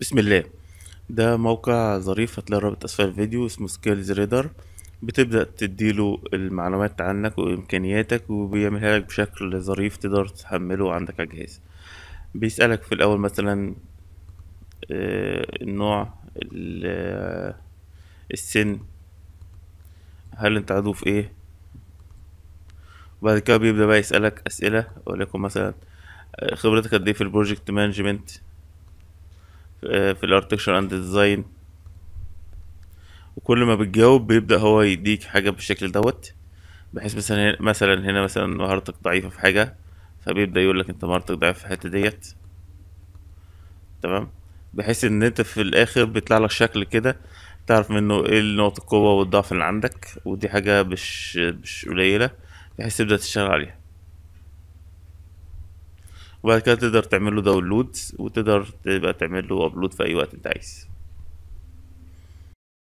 بسم الله ده موقع ظريف هتلاقي الرابط اسفل الفيديو اسمه سكيلز ريدر بتبدأ تديله المعلومات عنك وامكانياتك وبيعملها لك بشكل ظريف تقدر تحمله عندك على الجهاز بيسألك في الاول مثلا آه، النوع آه، السن هل انت عضو في ايه وبعد كده بيبدأ بقى يسألك اسئلة وليكن مثلا آه، خبرتك قد ايه في البروجكت مانجمنت آه، في الاركتكشر اند ديزاين وكل ما بتجاوب بيبدا هو يديك حاجه بالشكل دوت بحيث مثلا مثلا هنا مثلا مهارتك ضعيفه في حاجه فبيبدا يقول لك انت مهارتك ضعيفه في الحته ديت تمام بحيث ان انت في الاخر بيطلع لك شكل كده تعرف منه ايه نقط القوه والضعف اللي عندك ودي حاجه مش مش قليله بحيث تبدا تشتغل عليها وبعد كده تقدر تعمل له داونلود وتقدر تبقى تعمل له ابلود في اي وقت انت عايز